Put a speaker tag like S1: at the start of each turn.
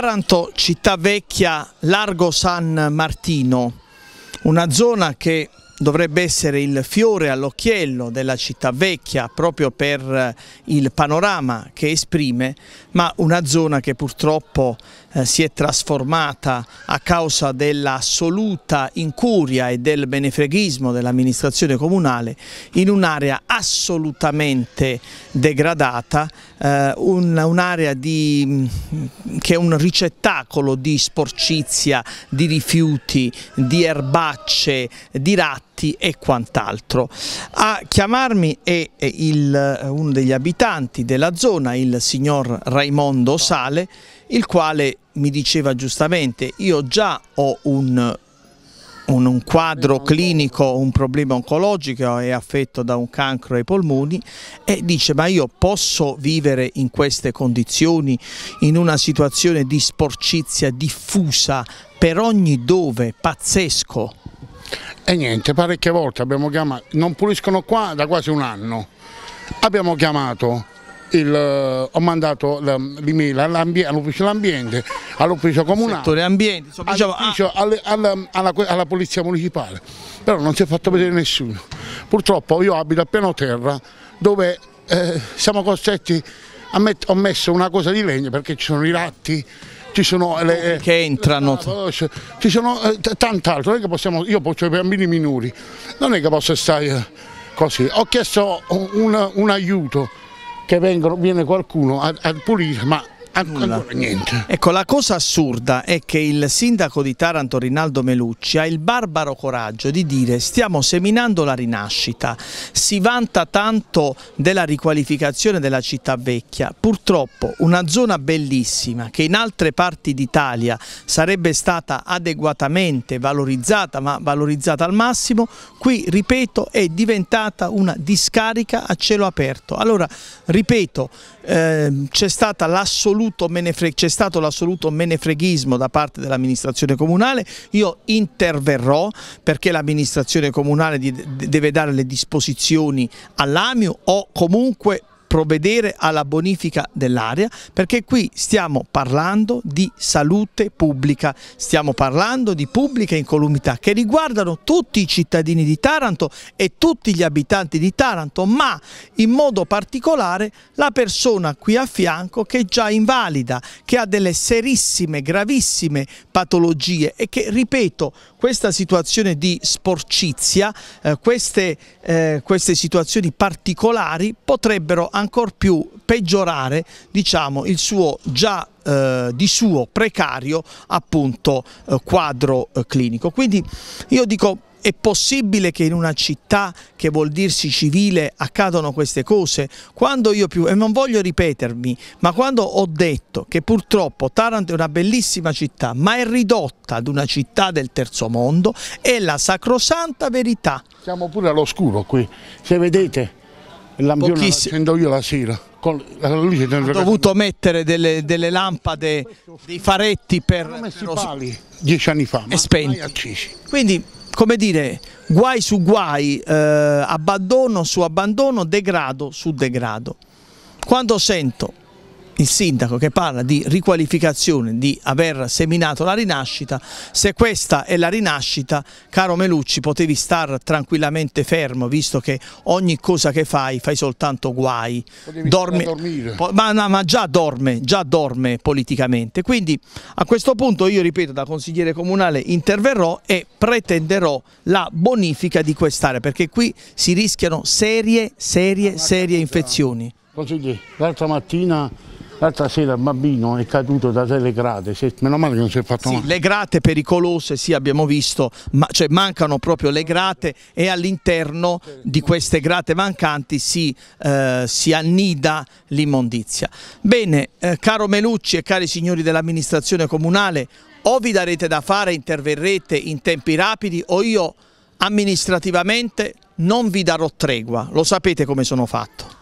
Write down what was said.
S1: Taranto, città vecchia, largo San Martino, una zona che dovrebbe essere il fiore all'occhiello della città vecchia proprio per eh, il panorama che esprime, ma una zona che purtroppo eh, si è trasformata a causa dell'assoluta incuria e del benefreghismo dell'amministrazione comunale in un'area assolutamente degradata eh, un'area un mm, che è un ricettacolo di sporcizia, di rifiuti, di erbacce, di ratti e quant'altro. A chiamarmi è il, uno degli abitanti della zona, il signor Raimondo Sale, il quale mi diceva giustamente io già ho un un, un, quadro clinico, un problema oncologico, è affetto da un cancro ai polmoni e dice ma io posso vivere in queste condizioni, in una situazione di sporcizia diffusa
S2: per ogni dove, pazzesco? E niente, parecchie volte abbiamo chiamato, non puliscono qua da quasi un anno, abbiamo chiamato il, eh, ho mandato l'email all'ufficio dell'ambiente, all'ufficio comunale, settore ambiente, so, diciamo, ah. alle, alla, alla, alla, polizia municipale, però non si è fatto vedere nessuno. Purtroppo io abito a pieno terra dove eh, siamo costretti, a met, ho messo una cosa di legno perché ci sono i ratti, ci sono le, eh, che entrano le, ci sono eh, tant'altro non è che possiamo io ho i bambini minori non è che posso stare eh, così ho chiesto un, un aiuto che vengono, viene qualcuno a, a pulire, ma Ancora, Ancora niente. Ecco, la cosa assurda è che il
S1: sindaco di Taranto Rinaldo Melucci ha il barbaro coraggio di dire stiamo seminando la rinascita, si vanta tanto della riqualificazione della città vecchia, purtroppo una zona bellissima che in altre parti d'Italia sarebbe stata adeguatamente valorizzata, ma valorizzata al massimo, qui, ripeto, è diventata una discarica a cielo aperto. Allora, ripeto, eh, c'è stata l'assoluta menefre... c'è stato l'assoluto menefreghismo da parte dell'amministrazione comunale, io interverrò perché l'amministrazione comunale deve dare le disposizioni all'AMIU o comunque provvedere alla bonifica dell'area perché qui stiamo parlando di salute pubblica, stiamo parlando di pubblica incolumità che riguardano tutti i cittadini di Taranto e tutti gli abitanti di Taranto, ma in modo particolare la persona qui a fianco che è già invalida, che ha delle serissime, gravissime patologie e che, ripeto, questa situazione di sporcizia, eh, queste, eh, queste, situazioni particolari potrebbero ancor più peggiorare diciamo, il suo già eh, di suo precario appunto, eh, quadro eh, clinico. Quindi io dico è possibile che in una città che vuol dirsi civile accadano queste cose? Quando io più, e non voglio ripetermi, ma quando ho detto che purtroppo Taranto è una bellissima città, ma è ridotta
S2: ad una città del terzo mondo, è la sacrosanta verità. Siamo pure all'oscuro qui, se vedete l'ambiente lo accendo io la sera. Con la luce ho dovuto
S1: mettere delle, delle lampade, dei faretti per... Ho messo i pali dieci anni fa, ma e spenti. Quindi come dire, guai su guai, eh, abbandono su abbandono, degrado su degrado. Quando sento il sindaco che parla di riqualificazione, di aver seminato la rinascita, se questa è la rinascita, caro Melucci, potevi star tranquillamente fermo, visto che ogni cosa che fai fai soltanto guai, dormi, ma, no, ma, già dorme, già dorme politicamente. Quindi a questo punto io, ripeto, da consigliere comunale interverrò e pretenderò la bonifica di quest'area, perché qui
S2: si rischiano serie, serie, ah, serie infezioni. Consigliere, l'altra mattina L'altra sera il bambino è caduto da delle grate, meno male che non si è fatto sì, male.
S1: Le grate pericolose, sì abbiamo visto, ma, cioè, mancano proprio le grate e all'interno di queste grate mancanti si, eh, si annida l'immondizia. Bene, eh, caro Melucci e cari signori dell'amministrazione comunale, o vi darete da fare, interverrete in tempi rapidi o io amministrativamente non vi darò tregua, lo sapete come sono fatto.